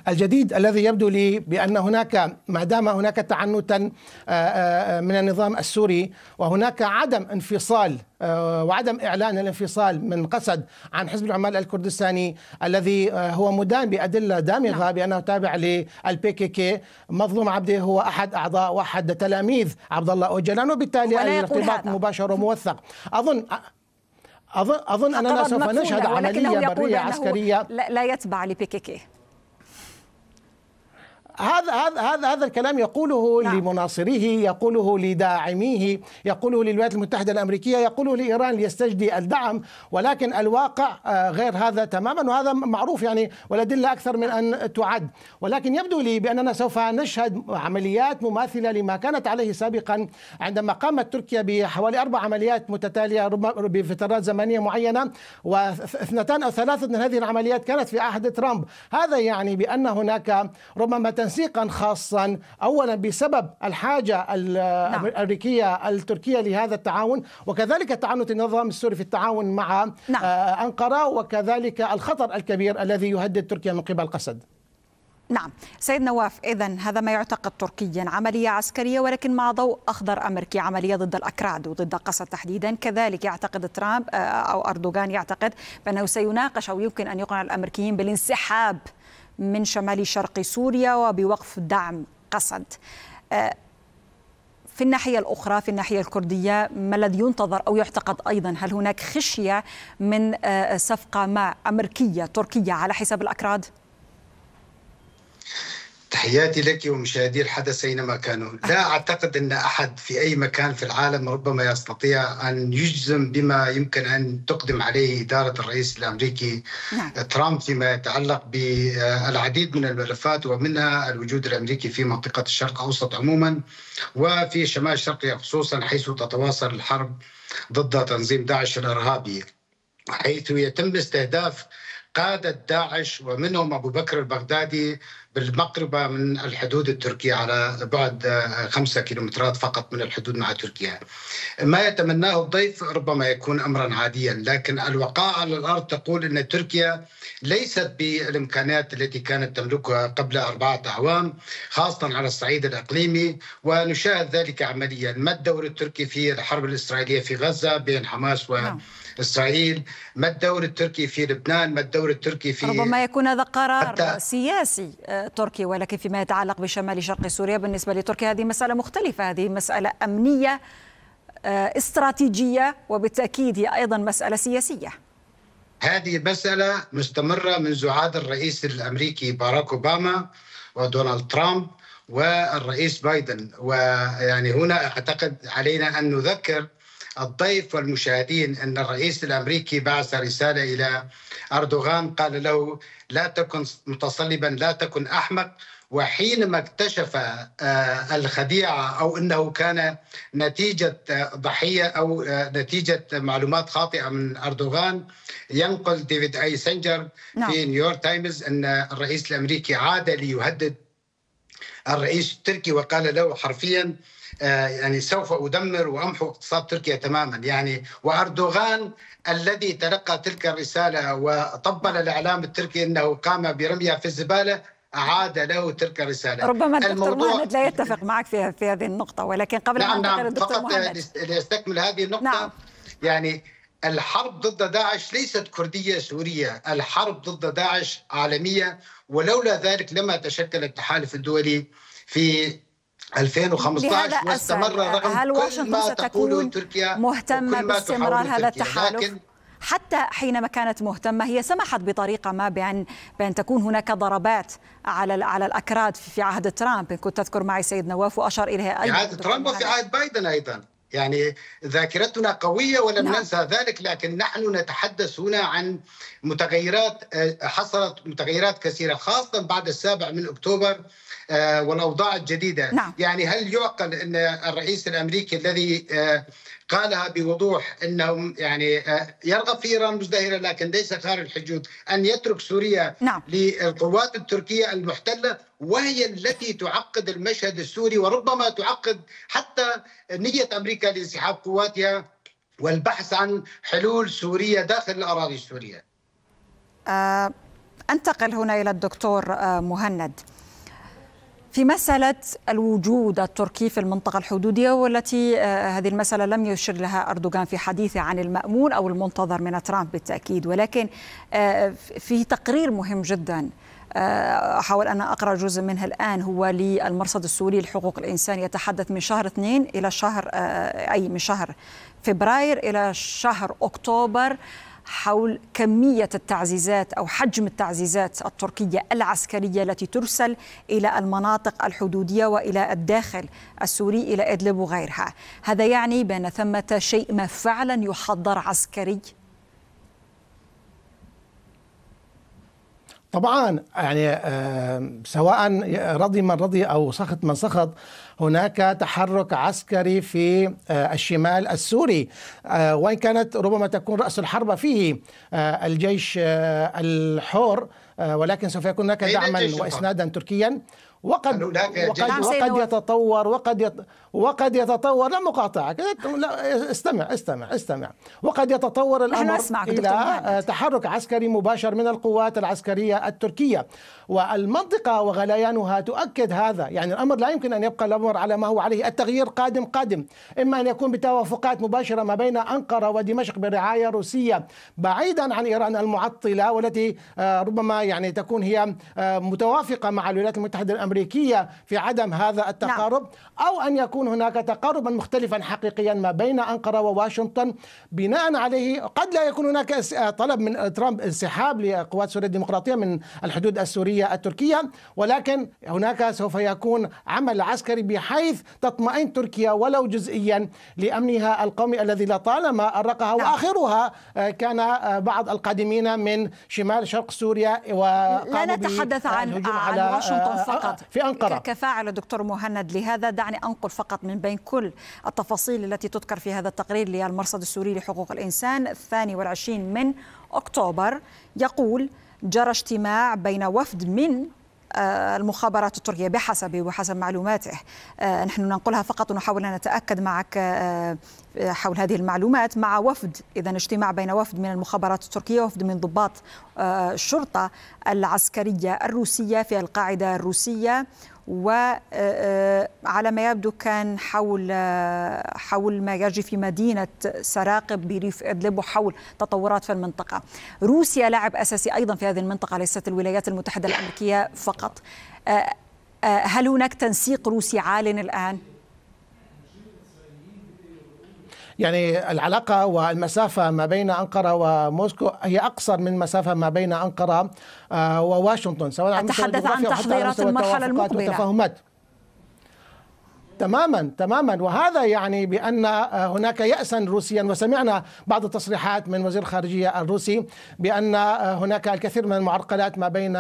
Speaker 5: الجديد الذي يبدو لي بأن هناك ما دام هناك تعنتا آه، آه، من النظام السوري وهناك عدم انفصال آه، وعدم إعلان الانفصال من قسد عن حزب العمال الكردستاني الذي هو مدان بأدلة دامغة نعم. بأنه تابع للبي كي كي مظلوم عبده هو أحد أعضاء وأحد تلاميذ عبد الله أوجلان وبالتالي الارتباط مباشر وموثق أظن أظن أظن أننا سوف نشهد عملية برية عسكرية
Speaker 1: لا يتبع لبي كي كي هذا هذا هذا هذا الكلام
Speaker 5: يقوله نعم. لمناصريه يقوله لداعميه يقوله للولايات المتحده الامريكيه يقوله لايران ليستجدي الدعم ولكن الواقع آه، غير هذا تماما وهذا معروف يعني والادله اكثر من ان تعد ولكن يبدو لي باننا سوف نشهد عمليات مماثله لما كانت عليه سابقا عندما قامت تركيا بحوالي اربع عمليات متتاليه بفترات زمنيه معينه واثنتان او ثلاثه من هذه العمليات كانت في عهد ترامب هذا يعني بان هناك ربما تنسيقا خاصا اولا بسبب الحاجه نعم. الامريكيه نعم. التركيه لهذا التعاون وكذلك تعنت النظام السوري في التعاون مع نعم. آه، انقره وكذلك الخطر الكبير الذي يهدد تركيا من قبل قسد
Speaker 1: نعم سيد نواف إذا هذا ما يعتقد تركيا عملية عسكرية ولكن مع ضوء أخضر أمريكي عملية ضد الأكراد وضد قسد تحديدا كذلك يعتقد ترامب آه، أو أردوغان يعتقد بأنه سيناقش أو يمكن أن يقنع الأمريكيين بالانسحاب من شمال شرق سوريا وبوقف دعم قسد آه، في الناحية الأخرى في الناحية الكردية ما الذي ينتظر أو يعتقد أيضا هل هناك خشية من آه، صفقة مع أمريكية تركية على حساب الأكراد؟
Speaker 2: تحياتي لك ومشاهدي الحدث أينما كانوا لا أعتقد أن أحد في أي مكان في العالم ربما يستطيع أن يجزم بما يمكن أن تقدم عليه إدارة الرئيس الأمريكي نعم. ترامب فيما يتعلق بالعديد من الملفات ومنها الوجود الأمريكي في منطقة الشرق الأوسط عموما وفي شمال الشرق خصوصا حيث تتواصل الحرب ضد تنظيم داعش الإرهابي حيث يتم استهداف قادة داعش ومنهم أبو بكر البغدادي بالمقربة من الحدود التركية على بعد آه، خمسة كيلومترات فقط من الحدود مع تركيا ما يتمناه الضيف ربما يكون أمرا عاديا لكن الوقائع على الأرض تقول أن تركيا ليست بالإمكانيات التي كانت تملكها قبل أربعة أعوام خاصة على الصعيد الإقليمي ونشاهد ذلك عمليا ما الدور التركي في الحرب الإسرائيلية في غزة بين حماس و نعم. إسرائيل ما الدور التركي في لبنان ما الدور التركي في ربما
Speaker 1: يكون هذا قرار حتى سياسي آه، تركي ولكن فيما يتعلق بشمال شرق سوريا بالنسبة لتركيا هذه مسألة مختلفة هذه مسألة أمنية آه، استراتيجية وبالتأكيد هي أيضا مسألة سياسية
Speaker 2: هذه مسألة مستمرة منذ زعاد الرئيس الأمريكي باراك أوباما ودونالد ترامب والرئيس بايدن ويعني هنا أعتقد علينا أن نذكر الضيف والمشاهدين أن الرئيس الأمريكي بعث رسالة إلى أردوغان قال له لا تكن متصلبا لا تكن أحمق وحينما اكتشف آه، الخديعة أو أنه كان نتيجة ضحية أو آه، نتيجة معلومات خاطئة من أردوغان ينقل ديفيد أيسنجر في نعم. نيويورك تايمز أن الرئيس الأمريكي عاد ليهدد الرئيس التركي وقال له حرفيا آه، يعني سوف أدمر وأمحو اقتصاد تركيا تماما يعني وأردوغان الذي تلقى تلك الرسالة وطبل الإعلام التركي أنه قام برميها في الزبالة أعاد له تلك الرسالة ربما الدكتور محمد
Speaker 1: لا يتفق معك في, في هذه النقطة ولكن قبل نعم أن نعم الدكتور نعم. فقط
Speaker 2: لأستكمل هذه النقطة نعم. يعني الحرب ضد داعش ليست كردية سورية الحرب ضد داعش عالمية ولولا ذلك لما تشكل التحالف الدولي في 2015 واستمر رغم هل واشنطن ستكون تركيا مهتمة
Speaker 1: باستمرار هذا التحالف؟ حتى حينما كانت مهتمة هي سمحت بطريقة ما بأن بأن تكون هناك ضربات على على الأكراد في عهد ترامب إن كنت تذكر معي سيد نواف وأشار إليها أيضا في عهد ترامب وفي نعم.
Speaker 2: عهد بايدن أيضا يعني ذاكرتنا قوية ولم نعم. ننسى ذلك لكن نحن نتحدث هنا عن متغيرات آه، حصلت متغيرات كثيرة خاصة بعد السابع من أكتوبر آه، والاوضاع الجديده نعم. يعني هل يعقل ان الرئيس الامريكي الذي آه، قالها بوضوح انهم يعني آه، يرغب في ايران مزدهره لكن ليس خارج الحدود ان يترك سوريا نعم. للقوات التركيه المحتله وهي التي تعقد المشهد السوري وربما تعقد حتى نيه امريكا لانسحاب قواتها والبحث عن حلول سوريه داخل الاراضي السوريه.
Speaker 1: انتقل هنا الى الدكتور مهند. في مسألة الوجود التركي في المنطقة الحدودية والتي آه، هذه المسألة لم يشر لها أردوغان في حديثه عن المأمول أو المنتظر من ترامب بالتأكيد ولكن آه، في تقرير مهم جدا أحاول آه، أن أقرأ جزء منه الآن هو للمرصد السوري لحقوق الإنسان يتحدث من شهر اثنين إلى شهر أي من شهر فبراير إلى شهر أكتوبر حول كمية التعزيزات أو حجم التعزيزات التركية العسكرية التي ترسل إلى المناطق الحدودية وإلى الداخل السوري إلى إدلب وغيرها هذا يعني بأن ثمة شيء ما فعلا يحضر عسكري
Speaker 5: طبعا يعني سواء رضي من رضي او سخط من سخط هناك تحرك عسكري في آه، الشمال السوري آه، وان كانت ربما تكون راس الحرب فيه آه، الجيش الحر ولكن سوف يكون هناك دعما واسنادا تركيا وقد وقد, وقد نعم، يتطور وقد يت وقد يتطور لا مقاطعك لا استمع استمع استمع وقد يتطور الامر الى تحرك عسكري مباشر من القوات العسكريه التركيه والمنطقه وغليانها تؤكد هذا يعني الامر لا يمكن ان يبقى الامر على ما هو عليه التغيير قادم قادم اما ان يكون بتوافقات مباشره ما بين انقره ودمشق برعايه روسيه بعيدا عن ايران المعطله والتي آه، ربما يعني تكون هي آه، متوافقه مع الولايات المتحده الامريكيه الامريكيه في عدم هذا نعم. التقارب نعم. او ان يكون هناك تقاربا مختلفا حقيقيا ما بين انقره وواشنطن بناء عليه قد لا يكون هناك طلب من ترامب انسحاب لقوات سوريا الديمقراطيه من الحدود السوريه التركيه ولكن هناك سوف يكون عمل عسكري بحيث تطمئن تركيا ولو جزئيا لامنها القومي الذي لطالما ارقها نعم. واخرها آه، كان بعض القادمين من شمال شرق سوريا
Speaker 1: و لا نتحدث عن عن واشنطن آه، فقط في أنقرة كفاعل دكتور مهند لهذا دعني أنقل فقط من بين كل التفاصيل التي تذكر في هذا التقرير للمرصد السوري لحقوق الإنسان الثاني والعشرين من أكتوبر يقول جرى اجتماع بين وفد من المخابرات التركية بحسب وحسب معلوماته آه، نحن ننقلها فقط ونحاول أن نتأكد معك آه، حول هذه المعلومات مع وفد إذا اجتماع بين وفد من المخابرات التركية وفد من ضباط آه، الشرطة العسكرية الروسية في القاعدة الروسية وعلى آه، آه، ما يبدو كان حول آه، حول ما يجري في مدينه سراقب بريف ادلب وحول تطورات في المنطقه. روسيا لاعب اساسي ايضا في هذه المنطقه ليست الولايات المتحده الامريكيه فقط. هل هناك تنسيق روسي عال الان؟
Speaker 5: يعني العلاقة والمسافة ما بين أنقرة وموسكو هي أقصر من مسافة ما بين أنقرة آه، وواشنطن سواء أتحدث عن تحضيرات المرحلة المقبلة تماما تماما وهذا يعني بان آه، هناك يأسا روسيا وسمعنا بعض التصريحات من وزير الخارجيه الروسي بان آه، هناك الكثير من المعرقلات ما بين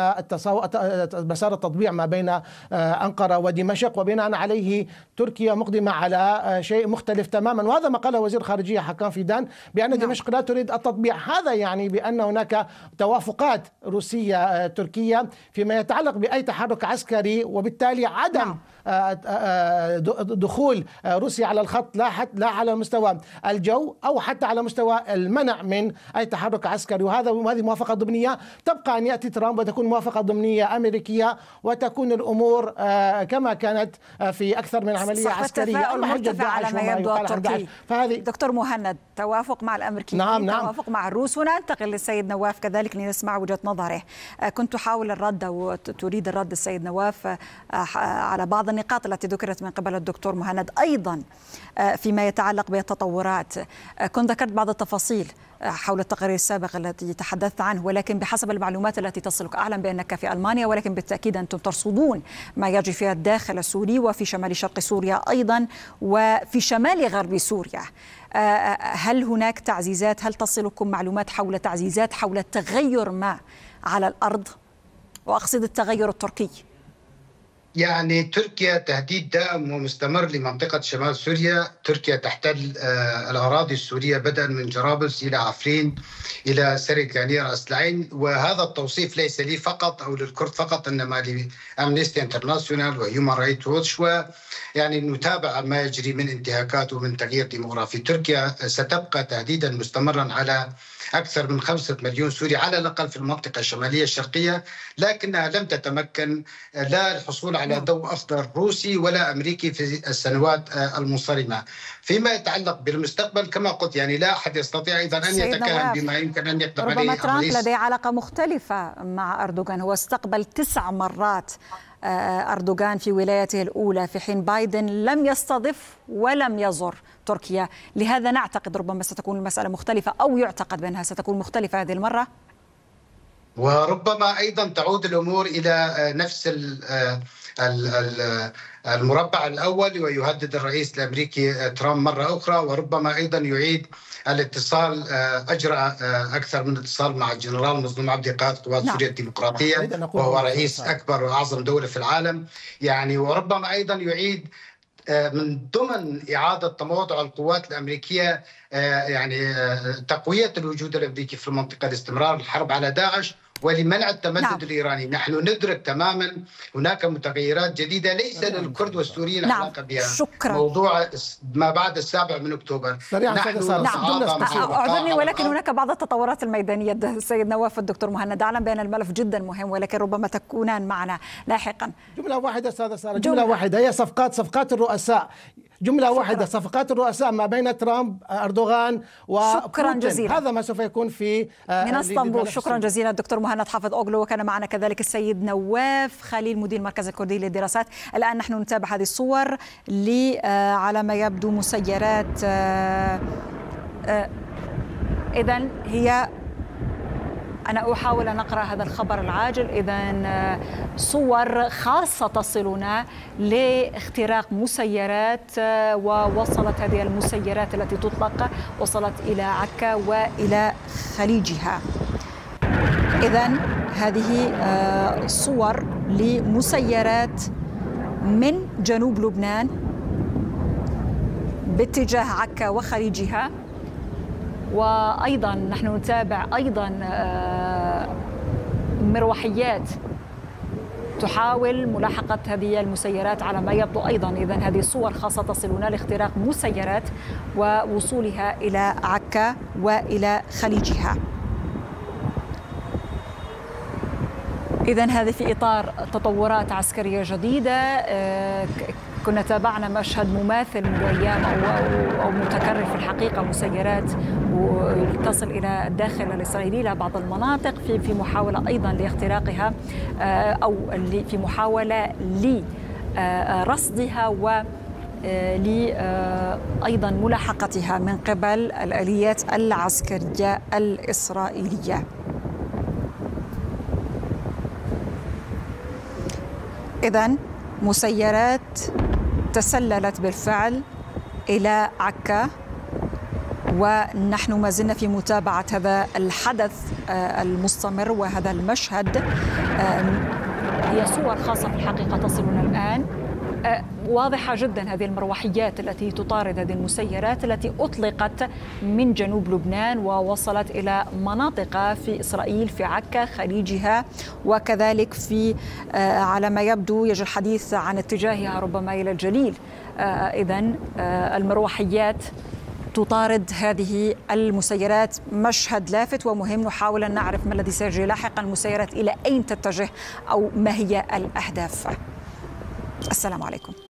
Speaker 5: مسار التطبيع ما بين آه، انقره ودمشق وبناء عليه تركيا مقدمه على شيء مختلف تماما وهذا ما قاله وزير الخارجيه حكام فيدان بان نعم. دمشق لا تريد التطبيع هذا يعني بان هناك توافقات روسيه تركيه فيما يتعلق باي تحرك عسكري وبالتالي عدم نعم. دخول روسيا على الخط لا حتى لا على مستوى الجو او حتى على مستوى المنع من اي تحرك عسكري وهذا وهذه موافقه ضمنيه تبقى ان ياتي ترامب وتكون موافقه ضمنيه امريكيه وتكون الامور آه، كما كانت آه، في
Speaker 1: اكثر من عمليه عسكريه اما حجه داعش وما يقال فهذه دكتور مهند توافق مع الامريكيين نعم نعم توافق مع الروس وننتقل للسيد نواف كذلك لنسمع وجهه نظره آه، كنت تحاول الرد او تريد الرد السيد نواف على بعض النقاط التي ذكرت من قبل الدكتور مهند أيضا آه، فيما يتعلق بالتطورات آه، كنت ذكرت بعض التفاصيل آه، حول التقرير السابق الذي تحدثت عنه ولكن بحسب المعلومات التي تصلك أعلم بأنك في ألمانيا ولكن بالتأكيد أنتم ترصدون ما يجري في الداخل السوري وفي شمال شرق سوريا أيضا وفي شمال غرب سوريا هل هناك تعزيزات هل تصلكم معلومات حول تعزيزات حول تغير ما على الأرض وأقصد التغير التركي
Speaker 2: يعني تركيا تهديد دائم ومستمر لمنطقة شمال سوريا تركيا تحتل آه، الأراضي السورية بدءا من جرابلس إلى عفرين إلى سرية رأس أسلعين وهذا التوصيف ليس لي فقط أو للكرد فقط إنما لأمنيستي انترناسيونال وهيومان رايت ووتش ويعني نتابع ما يجري من انتهاكات ومن تغيير ديموغرافي تركيا ستبقى تهديدا مستمرا على أكثر من خمسة مليون سوري على الأقل في المنطقة الشمالية الشرقية لكنها لم تتمكن آه، لا الحصول على نعم. ضوء أخضر روسي ولا أمريكي في السنوات آه، المنصرمة فيما يتعلق بالمستقبل كما قلت يعني لا أحد يستطيع أيضا أن يتكلم بما يمكن أن يقدم عليه ربما ترامب لديه
Speaker 1: علاقة مختلفة مع أردوغان هو استقبل تسع مرات آه، أردوغان في ولايته الأولى في حين بايدن لم يستضف ولم يزر تركيا لهذا نعتقد ربما ستكون المسألة مختلفة أو يعتقد بأنها ستكون مختلفة هذه المرة
Speaker 2: وربما ايضا تعود الامور الى آه، نفس آه، آه، المربع الاول ويهدد الرئيس الامريكي ترامب مره اخرى وربما ايضا يعيد الاتصال اجرى اكثر من اتصال مع الجنرال مظلوم عبد قائد قوات نعم. سوريا الديمقراطيه وهو رئيس اكبر واعظم دوله في العالم يعني وربما ايضا يعيد آه، من ضمن إعادة تموضع القوات الأمريكية آه، يعني آه، تقوية الوجود الأمريكي في المنطقة لاستمرار الحرب على داعش ولمنع التمدد نعم. الايراني، نحن ندرك تماما هناك متغيرات جديده ليس للكرد نعم. والسوريين
Speaker 1: نعم. علاقه بها شكرا
Speaker 2: موضوع ما بعد السابع من اكتوبر سريعا نحن نعم
Speaker 1: اعذرني ولكن هناك بعض التطورات الميدانيه السيد نواف الدكتور مهند اعلم بان الملف جدا مهم ولكن ربما تكونان معنا لاحقا جمله واحده استاذه ساره جمله, جملة واحده
Speaker 5: هي صفقات صفقات الرؤساء جملة واحدة صفقات الرؤساء ما بين ترامب أردوغان وبوتين. شكرا جزيلا هذا
Speaker 1: ما سوف يكون في آه، من اسطنبول شكرا جزيلا دكتور مهند حافظ أوغلو وكان معنا كذلك السيد نواف خليل مدير المركز الكردي للدراسات الآن نحن نتابع هذه الصور آه، على ما يبدو مسيرات آه، إذا هي أنا أحاول أن أقرأ هذا الخبر العاجل إذا صور خاصة تصلنا لاختراق مسيرات آه، ووصلت هذه المسيرات التي تطلق وصلت إلى عكا وإلى خليجها إذا هذه آه، صور لمسيرات من جنوب لبنان باتجاه عكا وخليجها وايضا نحن نتابع ايضا آه، مروحيات تحاول ملاحقة هذه المسيرات على ما يبدو أيضا إذا هذه الصور خاصة تصلنا لاختراق مسيرات ووصولها إلى عكا وإلى خليجها إذا هذا في إطار تطورات عسكرية جديدة آه، كنا تابعنا مشهد مماثل لايام او أو متكرر في الحقيقة مسيرات تصل إلى الداخل الإسرائيلي إلى بعض المناطق في في محاولة أيضا لاختراقها آه، أو في محاولة لرصدها آه، و آه، أيضا ملاحقتها من قبل الآليات العسكرية الإسرائيلية إذا مسيرات تسللت بالفعل إلى عكا ونحن ما زلنا في متابعة هذا الحدث آه، المستمر وهذا المشهد هي آه، صور خاصة في الحقيقة تصلنا الآن أه، واضحة جدا هذه المروحيات التي تطارد هذه المسيرات التي أطلقت من جنوب لبنان ووصلت إلى مناطق في إسرائيل في عكا خليجها وكذلك في أه، على ما يبدو يجري الحديث عن اتجاهها ربما إلى الجليل أه، إذا المروحيات تطارد هذه المسيرات مشهد لافت ومهم نحاول أن نعرف ما الذي سيجري لاحقا المسيرات إلى أين تتجه أو ما هي الأهداف السلام عليكم